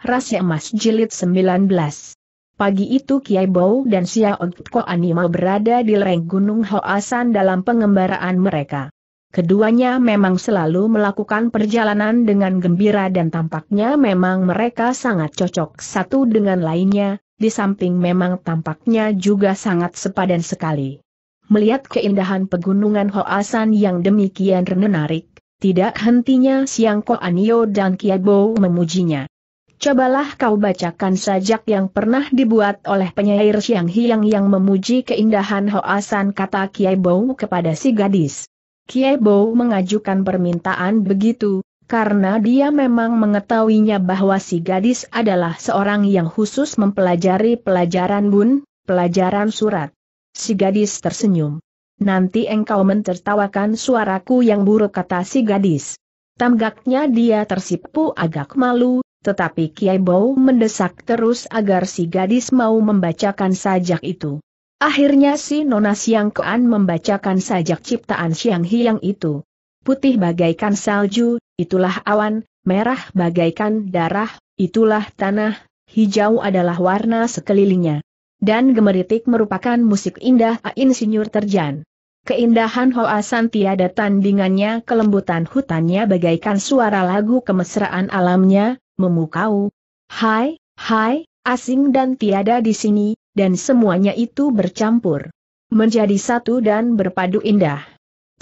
Rahasia Emas Jilid 19 Pagi itu Kiai Bau dan Xiao Ko Anima berada di lereng Gunung Hoasan dalam pengembaraan mereka. Keduanya memang selalu melakukan perjalanan dengan gembira dan tampaknya memang mereka sangat cocok satu dengan lainnya, di samping memang tampaknya juga sangat sepadan sekali. Melihat keindahan pegunungan Hoasan yang demikian menarik, tidak hentinya Siang Ko Anio dan Kiai Bau memujinya. Cobalah kau bacakan sajak yang pernah dibuat oleh penyair Siang Hiang yang memuji keindahan Hoasan kata Kiai Bou kepada si gadis. Kiai Bou mengajukan permintaan begitu, karena dia memang mengetahuinya bahwa si gadis adalah seorang yang khusus mempelajari pelajaran bun, pelajaran surat. Si gadis tersenyum. Nanti engkau mentertawakan suaraku yang buruk kata si gadis. Tanggaknya dia tersipu agak malu, tetapi Kiai Bau mendesak terus agar si gadis mau membacakan sajak itu. Akhirnya si Nona Siang Kean membacakan sajak ciptaan Siang Hiang itu. Putih bagaikan salju, itulah awan, merah bagaikan darah, itulah tanah, hijau adalah warna sekelilingnya. Dan gemeritik merupakan musik indah Insinyur Terjan. Keindahan Hoasan tiada tandingannya kelembutan hutannya bagaikan suara lagu kemesraan alamnya, memukau. Hai, hai, asing dan tiada di sini, dan semuanya itu bercampur. Menjadi satu dan berpadu indah.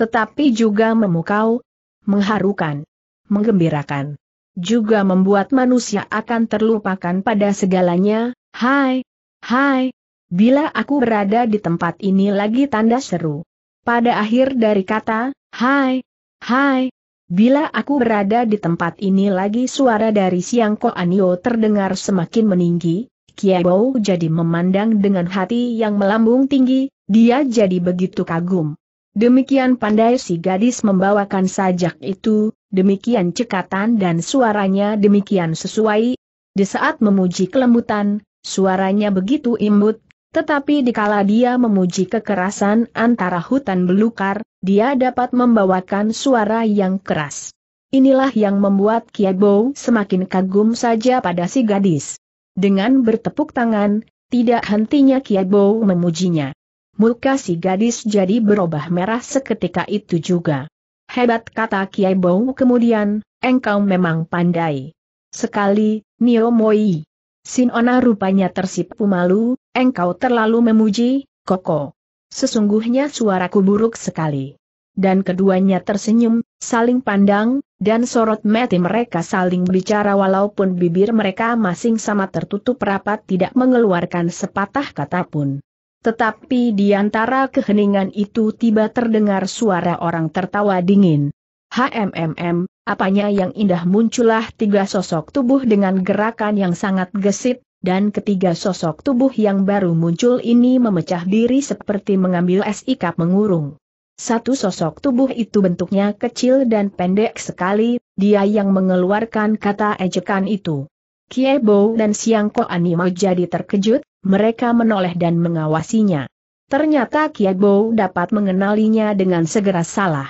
Tetapi juga memukau, mengharukan, menggembirakan. Juga membuat manusia akan terlupakan pada segalanya, hai, hai. Bila aku berada di tempat ini lagi tanda seru. Pada akhir dari kata, hai, hai, Bila aku berada di tempat ini lagi suara dari Siang Ko Anio terdengar semakin meninggi, Kiebau jadi memandang dengan hati yang melambung tinggi, dia jadi begitu kagum. Demikian pandai si gadis membawakan sajak itu, demikian cekatan dan suaranya demikian sesuai. Di saat memuji kelembutan, suaranya begitu imut, tetapi dikala dia memuji kekerasan antara hutan belukar, dia dapat membawakan suara yang keras. Inilah yang membuat Kiebo semakin kagum saja pada si gadis. Dengan bertepuk tangan, tidak hentinya Kiebo memujinya. Muka si gadis jadi berubah merah seketika itu juga. Hebat kata Kiebo kemudian, engkau memang pandai. Sekali, Nio Moi. Sinona rupanya tersipu malu, engkau terlalu memuji, Koko. Sesungguhnya suaraku buruk sekali. Dan keduanya tersenyum, saling pandang, dan sorot mati mereka saling bicara walaupun bibir mereka masing sama tertutup rapat tidak mengeluarkan sepatah kata pun. Tetapi di antara keheningan itu tiba terdengar suara orang tertawa dingin. HMMM, apanya yang indah muncullah tiga sosok tubuh dengan gerakan yang sangat gesit, dan ketiga sosok tubuh yang baru muncul ini memecah diri seperti mengambil es mengurung. Satu sosok tubuh itu bentuknya kecil dan pendek sekali, dia yang mengeluarkan kata ejekan itu. Kiebo dan Siangko Animo jadi terkejut, mereka menoleh dan mengawasinya. Ternyata Kiebo dapat mengenalinya dengan segera salah.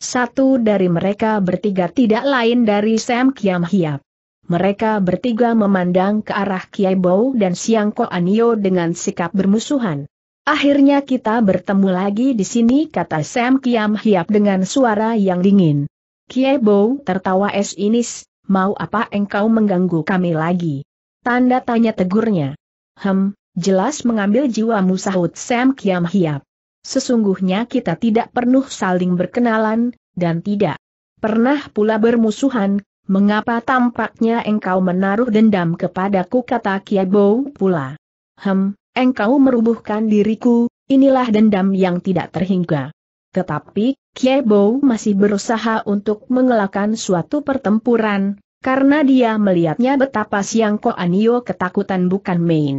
Satu dari mereka bertiga tidak lain dari Sam Kiam Hiap mereka bertiga memandang ke arah Kiai Bau dan Siang Ko Anio dengan sikap bermusuhan. Akhirnya kita bertemu lagi di sini kata Sam Kiam Hiap dengan suara yang dingin. Kiai Bau tertawa es inis, mau apa engkau mengganggu kami lagi? Tanda tanya tegurnya. Hem, jelas mengambil jiwa musahut Sam Kiam Hiap. Sesungguhnya kita tidak pernah saling berkenalan, dan tidak pernah pula bermusuhan, mengapa tampaknya engkau menaruh dendam kepadaku kata Kiabo pula. Hem, engkau merubuhkan diriku, inilah dendam yang tidak terhingga. Tetapi, Kiebo masih berusaha untuk mengelakkan suatu pertempuran, karena dia melihatnya betapa Siang Ko Anio ketakutan bukan main.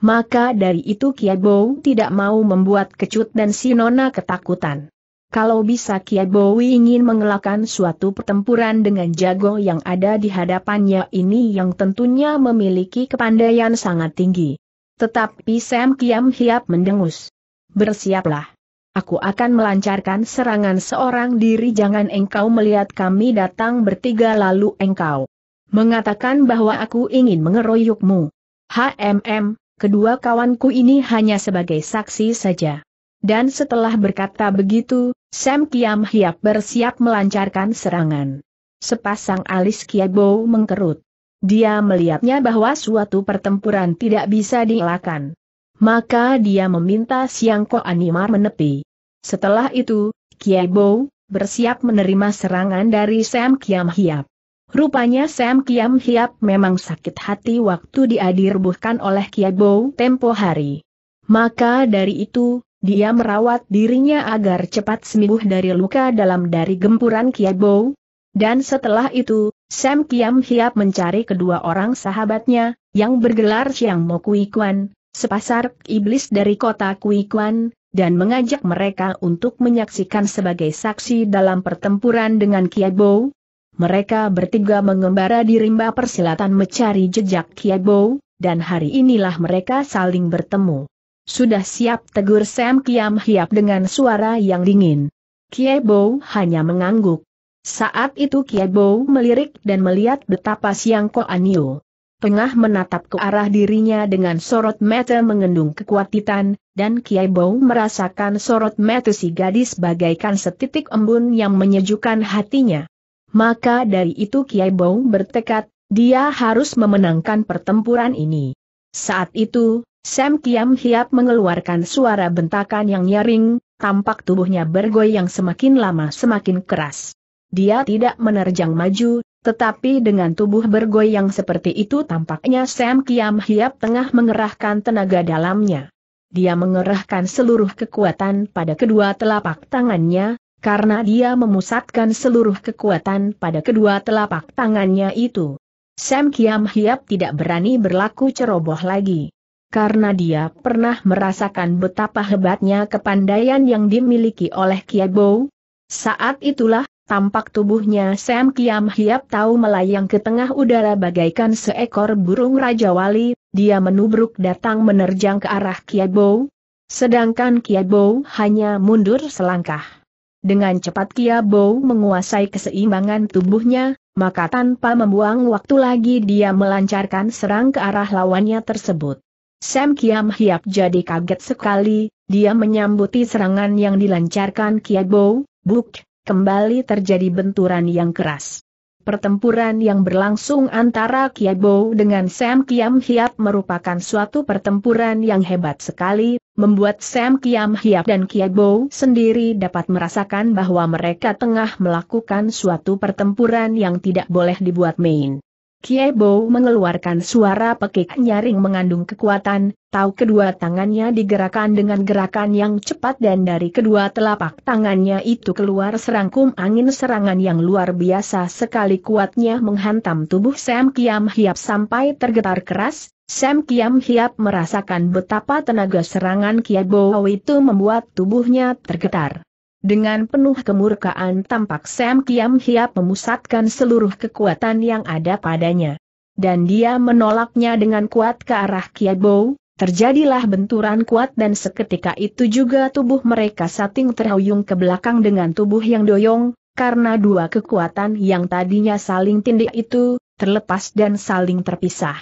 Maka dari itu Kiebo tidak mau membuat kecut dan Sinona ketakutan. Kalau bisa Kiai Bowi ingin mengelakkan suatu pertempuran dengan jago yang ada di hadapannya ini yang tentunya memiliki kepandaian sangat tinggi. Tetapi Sam Kiam Hiap mendengus. Bersiaplah. Aku akan melancarkan serangan seorang diri jangan engkau melihat kami datang bertiga lalu engkau mengatakan bahwa aku ingin mengeroyokmu. HMM, kedua kawanku ini hanya sebagai saksi saja. Dan setelah berkata begitu, Sam Kiam Hiap bersiap melancarkan serangan. Sepasang alis Kiabo mengkerut. Dia melihatnya bahwa suatu pertempuran tidak bisa dielakkan. Maka dia meminta Siang Ko Animar menepi. Setelah itu, Kiabo bersiap menerima serangan dari Sam Kiam Hiap. Rupanya Sam Kiam Hiap memang sakit hati waktu diadirbuhkan oleh oleh Kiabo tempo hari. Maka dari itu, dia merawat dirinya agar cepat sembuh dari luka dalam dari gempuran Kiabo. Dan setelah itu, Sam Kiam Hiap mencari kedua orang sahabatnya, yang bergelar Siang Mo Kui Kuan, sepasar iblis dari kota Kui Kuan, dan mengajak mereka untuk menyaksikan sebagai saksi dalam pertempuran dengan Kiabo. Mereka bertiga mengembara di rimba persilatan mencari jejak Kiabo, dan hari inilah mereka saling bertemu. Sudah siap tegur Sam Kiam Hiap dengan suara yang dingin. Bo hanya mengangguk. Saat itu Bo melirik dan melihat betapa Siang Ko Anio tengah menatap ke arah dirinya dengan sorot mata mengendung kekuatitan, dan Kiai Bo merasakan sorot mata si gadis bagaikan setitik embun yang menyejukkan hatinya. Maka dari itu Kiai Bo bertekad, dia harus memenangkan pertempuran ini. Saat itu, Sam Kiam Hiap mengeluarkan suara bentakan yang nyaring, tampak tubuhnya bergoyang semakin lama semakin keras. Dia tidak menerjang maju, tetapi dengan tubuh bergoyang seperti itu tampaknya Sam Kiam Hiap tengah mengerahkan tenaga dalamnya. Dia mengerahkan seluruh kekuatan pada kedua telapak tangannya, karena dia memusatkan seluruh kekuatan pada kedua telapak tangannya itu. Sam Kiam Hiap tidak berani berlaku ceroboh lagi karena dia pernah merasakan betapa hebatnya kepandaian yang dimiliki oleh Kiabo. Saat itulah, tampak tubuhnya Sam Kiam Hiap tahu melayang ke tengah udara bagaikan seekor burung Raja Wali, dia menubruk datang menerjang ke arah Kiabo. Sedangkan Kiabo hanya mundur selangkah. Dengan cepat Bow menguasai keseimbangan tubuhnya, maka tanpa membuang waktu lagi dia melancarkan serang ke arah lawannya tersebut. Sam Kiam Hiap jadi kaget sekali, dia menyambuti serangan yang dilancarkan Bow. Buk, kembali terjadi benturan yang keras. Pertempuran yang berlangsung antara Bow dengan Sam Kiam Hiap merupakan suatu pertempuran yang hebat sekali, membuat Sam Kiam Hiap dan Bow sendiri dapat merasakan bahwa mereka tengah melakukan suatu pertempuran yang tidak boleh dibuat main. Kiebo mengeluarkan suara pekik nyaring mengandung kekuatan, tahu kedua tangannya digerakkan dengan gerakan yang cepat dan dari kedua telapak tangannya itu keluar serangkum angin serangan yang luar biasa sekali kuatnya menghantam tubuh Sam Kiam Hiap sampai tergetar keras, Sam Kiam Hiap merasakan betapa tenaga serangan Kiebo itu membuat tubuhnya tergetar. Dengan penuh kemurkaan tampak Sam Kiam Hiap memusatkan seluruh kekuatan yang ada padanya. Dan dia menolaknya dengan kuat ke arah Kiabou, terjadilah benturan kuat dan seketika itu juga tubuh mereka sating terhuyung ke belakang dengan tubuh yang doyong, karena dua kekuatan yang tadinya saling tindik itu, terlepas dan saling terpisah.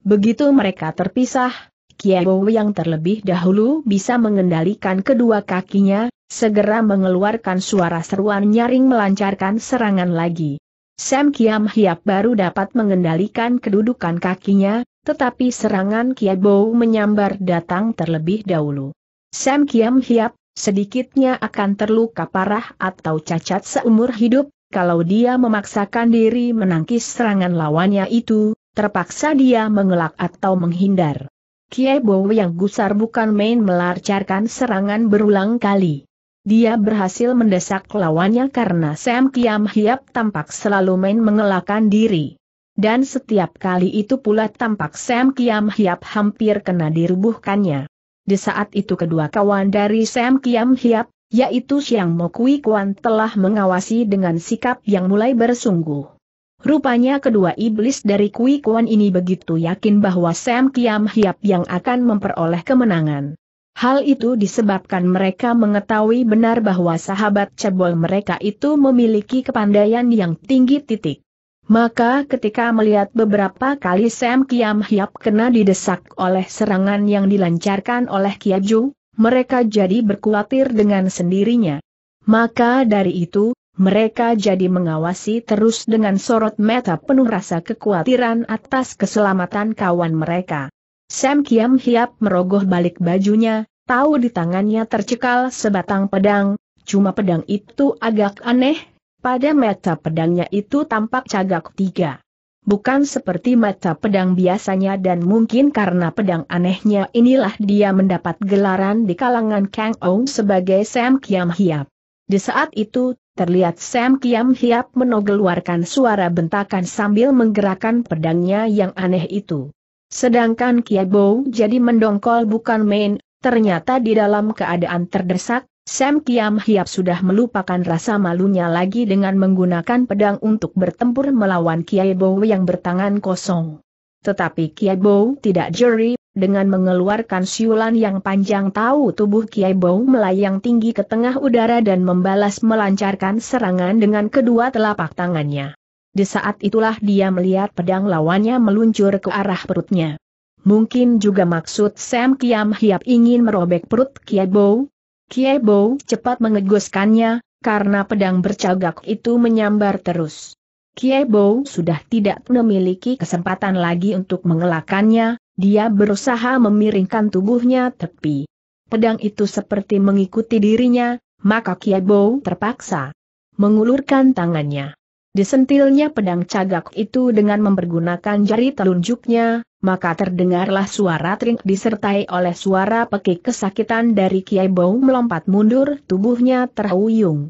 Begitu mereka terpisah, Kiabou yang terlebih dahulu bisa mengendalikan kedua kakinya, segera mengeluarkan suara seruan nyaring melancarkan serangan lagi. Sam Kiam Hiap baru dapat mengendalikan kedudukan kakinya, tetapi serangan Kiabo menyambar datang terlebih dahulu. Sam Kiam Hiap, sedikitnya akan terluka parah atau cacat seumur hidup, kalau dia memaksakan diri menangkis serangan lawannya itu, terpaksa dia mengelak atau menghindar. Kiebo yang gusar bukan main melancarkan serangan berulang kali. Dia berhasil mendesak lawannya karena Sam Kiam Hiap tampak selalu main mengelakkan diri. Dan setiap kali itu pula tampak Sam Kiam Hiap hampir kena dirubuhkannya. Di saat itu kedua kawan dari Sam Kiam Hiap, yaitu Siang Kui Kwan telah mengawasi dengan sikap yang mulai bersungguh. Rupanya kedua iblis dari Kui Kwan ini begitu yakin bahwa Sam Kiam Hiap yang akan memperoleh kemenangan. Hal itu disebabkan mereka mengetahui benar bahwa sahabat cebol mereka itu memiliki kepandaian yang tinggi titik. Maka ketika melihat beberapa kali Sam Kiam Hiap kena didesak oleh serangan yang dilancarkan oleh Kiaju, mereka jadi berkuatir dengan sendirinya. Maka dari itu, mereka jadi mengawasi terus dengan sorot mata penuh rasa kekhawatiran atas keselamatan kawan mereka. Sam Kiam Hiap merogoh balik bajunya, tahu di tangannya tercekal sebatang pedang, cuma pedang itu agak aneh, pada mata pedangnya itu tampak cagak tiga. Bukan seperti mata pedang biasanya dan mungkin karena pedang anehnya inilah dia mendapat gelaran di kalangan Kang Ong sebagai Sam Kiam Hiap. Di saat itu, terlihat Sam Kiam Hiap menogeluarkan suara bentakan sambil menggerakkan pedangnya yang aneh itu. Sedangkan Kiabo jadi mendongkol bukan main, ternyata di dalam keadaan terdesak, Sam Kiam Hiap sudah melupakan rasa malunya lagi dengan menggunakan pedang untuk bertempur melawan Kiabo yang bertangan kosong. Tetapi Kiabo tidak jeri, dengan mengeluarkan siulan yang panjang tahu tubuh Kiabo melayang tinggi ke tengah udara dan membalas melancarkan serangan dengan kedua telapak tangannya. Di saat itulah dia melihat pedang lawannya meluncur ke arah perutnya. Mungkin juga maksud Sam Kiam Hiap ingin merobek perut Kiebo. Kiebo cepat mengeguskannya, karena pedang bercagak itu menyambar terus. Kiebo sudah tidak memiliki kesempatan lagi untuk mengelakannya, dia berusaha memiringkan tubuhnya tepi. Pedang itu seperti mengikuti dirinya, maka Kiebo terpaksa mengulurkan tangannya. Disentilnya pedang cagak itu dengan mempergunakan jari telunjuknya, maka terdengarlah suara tring disertai oleh suara pekik kesakitan dari Kiai Bau melompat mundur tubuhnya terhuyung.